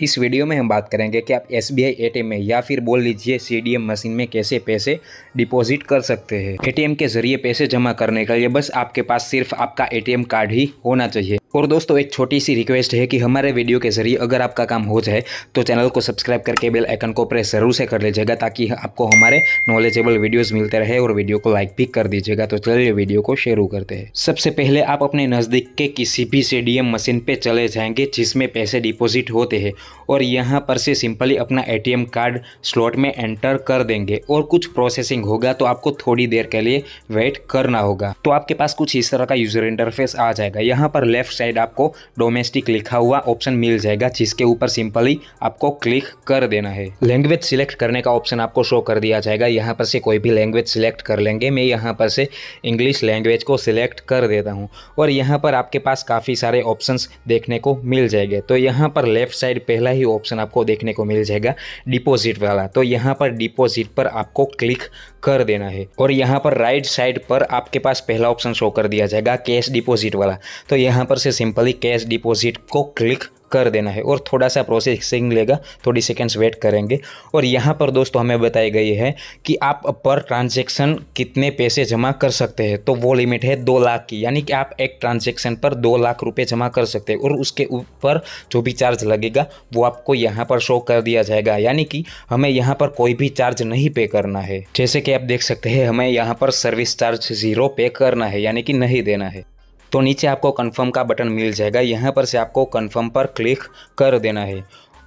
इस वीडियो में हम बात करेंगे कि आप एस बी आई में या फिर बोल लीजिए सी मशीन में कैसे पैसे डिपॉजिट कर सकते हैं ए के जरिए पैसे जमा करने के लिए बस आपके पास सिर्फ आपका ए कार्ड ही होना चाहिए और दोस्तों एक छोटी सी रिक्वेस्ट है कि हमारे वीडियो के जरिए अगर आपका काम हो जाए तो चैनल को सब्सक्राइब करके बेल आइकन को प्रेस जरूर से कर लीजिएगा ताकि आपको हमारे नॉलेजेबल वीडियोस मिलते रहे और वीडियो को लाइक भी कर दीजिएगा तो चलिए वीडियो को शुरू करते हैं सबसे पहले आप अपने नज़दीक के किसी भी सी मशीन पर चले जाएंगे जिसमें पैसे डिपोजिट होते हैं और यहाँ पर से सिंपली अपना ए कार्ड स्लॉट में एंटर कर देंगे और कुछ प्रोसेसिंग होगा तो आपको थोड़ी देर के लिए वेट करना होगा तो आपके पास कुछ इस तरह का यूज़र इंटरफेस आ जाएगा यहाँ पर लेफ्ट साइड आपको डोमेस्टिक लिखा हुआ ऑप्शन मिल जाएगा जिसके ऊपर सिंपली आपको क्लिक कर देना है लैंग्वेज सिलेक्ट करने का ऑप्शन आपको शो कर दिया जाएगा यहाँ पर से कोई भी लैंग्वेज सिलेक्ट कर लेंगे मैं यहाँ पर से इंग्लिश लैंग्वेज को सिलेक्ट कर देता हूँ और यहाँ पर आपके पास काफ़ी सारे ऑप्शन देखने को मिल जाएंगे तो यहाँ पर लेफ्ट साइड पहला ही ऑप्शन आपको देखने को मिल जाएगा डिपोजिट वाला तो यहाँ पर डिपोजिट पर आपको क्लिक कर देना है और यहाँ पर राइट साइड पर आपके पास पहला ऑप्शन शो कर दिया जाएगा कैश डिपोजिट वाला तो यहाँ पर से सिंपली कैश डिपॉजिट को क्लिक कर देना है और थोड़ा सा प्रोसेसिंग लेगा थोड़ी सेकेंड्स वेट करेंगे और यहाँ पर दोस्तों हमें बताई गई है कि आप पर ट्रांजेक्शन कितने पैसे जमा कर सकते हैं तो वो लिमिट है दो लाख की यानी कि आप एक ट्रांजेक्शन पर दो लाख रुपये जमा कर सकते हैं और उसके ऊपर जो भी चार्ज लगेगा वो आपको यहाँ पर शो कर दिया जाएगा यानी कि हमें यहाँ पर कोई भी चार्ज नहीं पे करना है जैसे कि आप देख सकते हैं हमें यहाँ पर सर्विस चार्ज ज़ीरो पे करना है यानी कि नहीं देना है तो नीचे आपको कन्फर्म का बटन मिल जाएगा यहाँ पर से आपको कन्फर्म पर क्लिक कर देना है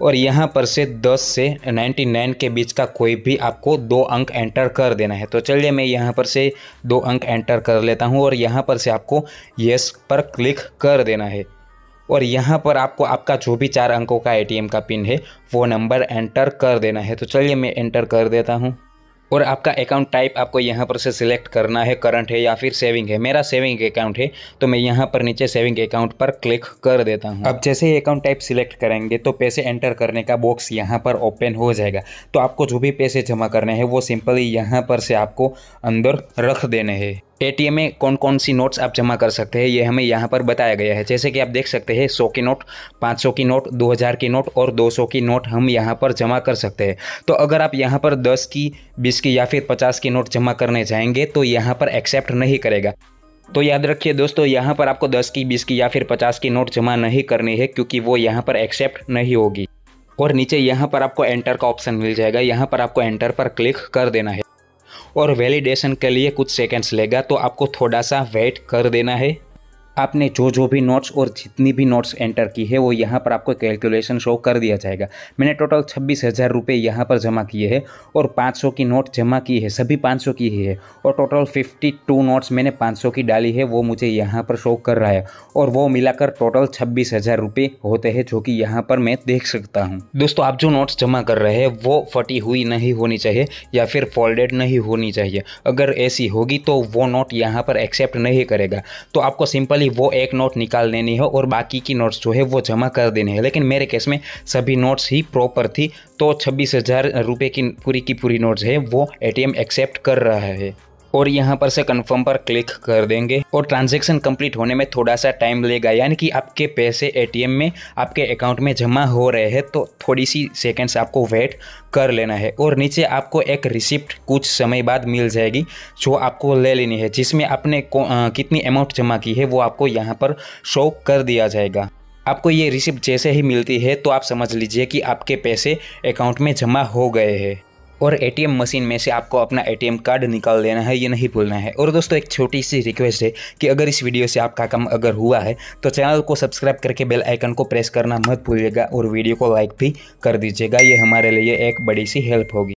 और यहाँ पर से 10 से 99 के बीच का कोई भी आपको दो अंक एंटर कर देना है तो चलिए मैं यहाँ पर से दो अंक एंटर कर लेता हूँ और यहाँ पर से आपको यस पर क्लिक कर देना है और यहाँ पर आपको आपका जो भी चार अंकों का एटीएम का पिन है वो नंबर एंटर कर देना है तो चलिए मैं एंटर कर देता हूँ और आपका अकाउंट टाइप आपको यहाँ पर से सिलेक्ट करना है करंट है या फिर सेविंग है मेरा सेविंग अकाउंट है तो मैं यहाँ पर नीचे सेविंग अकाउंट पर क्लिक कर देता हूँ अब जैसे ही अकाउंट टाइप सिलेक्ट करेंगे तो पैसे एंटर करने का बॉक्स यहाँ पर ओपन हो जाएगा तो आपको जो भी पैसे जमा करने हैं वो सिंपली यहाँ पर से आपको अंदर रख देने हैं एटीएम में कौन कौन सी नोट्स आप जमा कर सकते हैं ये हमें यहाँ पर बताया गया है जैसे कि आप देख सकते हैं सौ की नोट पाँच सौ की नोट दो हज़ार की नोट और दो सौ की नोट हम यहाँ पर जमा कर सकते हैं तो अगर आप यहाँ पर दस की बीस की या फिर पचास की नोट जमा करने जाएंगे तो यहाँ पर एक्सेप्ट नहीं करेगा तो याद रखिए दोस्तों यहाँ पर आपको दस की बीस की या फिर पचास की नोट जमा नहीं करनी है क्योंकि वो यहाँ पर एक्सेप्ट नहीं होगी और नीचे यहाँ पर आपको एंटर का ऑप्शन मिल जाएगा यहाँ पर आपको एंटर पर क्लिक कर देना है और वैलिडेशन के लिए कुछ सेकेंड्स लेगा तो आपको थोड़ा सा वेट कर देना है आपने जो जो भी नोट्स और जितनी भी नोट्स एंटर की है वो यहाँ पर आपको कैलकुलेशन शो कर दिया जाएगा मैंने टोटल छब्बीस हज़ार रुपये यहाँ पर जमा किए हैं और पाँच सौ की नोट जमा की है सभी पाँच सौ की है और टोटल फिफ्टी टू नोट्स मैंने पाँच सौ की डाली है वो मुझे यहाँ पर शो कर रहा है और वो मिलाकर टोटल छब्बीस हज़ार रुपये होते हैं जो कि यहाँ पर मैं देख सकता हूँ दोस्तों आप जो नोट्स जमा कर रहे हैं वो फटी हुई नहीं होनी चाहिए या फिर फोल्डेड नहीं होनी चाहिए अगर ऐसी होगी तो वो नोट यहाँ पर एक्सेप्ट नहीं करेगा तो आपको सिंपली खाली वो एक नोट निकाल देनी हो और बाकी की नोट्स जो है वो जमा कर देने हैं लेकिन मेरे केस में सभी नोट्स ही प्रॉपर थी तो छब्बीस हज़ार रुपये की पूरी की पूरी नोट्स है वो एटीएम एक्सेप्ट कर रहा है और यहाँ पर से कन्फर्म पर क्लिक कर देंगे और ट्रांजेक्शन कंप्लीट होने में थोड़ा सा टाइम लेगा यानी कि आपके पैसे एटीएम में आपके अकाउंट में जमा हो रहे हैं तो थोड़ी सी सेकेंड्स आपको वेट कर लेना है और नीचे आपको एक रिसिप्ट कुछ समय बाद मिल जाएगी जो आपको ले लेनी है जिसमें आपने आ, कितनी अमाउंट जमा की है वो आपको यहाँ पर शो कर दिया जाएगा आपको ये रिसिप्ट जैसे ही मिलती है तो आप समझ लीजिए कि आपके पैसे अकाउंट में जमा हो गए हैं और एटीएम मशीन में से आपको अपना एटीएम कार्ड निकाल देना है ये नहीं भूलना है और दोस्तों एक छोटी सी रिक्वेस्ट है कि अगर इस वीडियो से आपका काम अगर हुआ है तो चैनल को सब्सक्राइब करके बेल आइकन को प्रेस करना मत भूलिएगा और वीडियो को लाइक भी कर दीजिएगा ये हमारे लिए एक बड़ी सी हेल्प होगी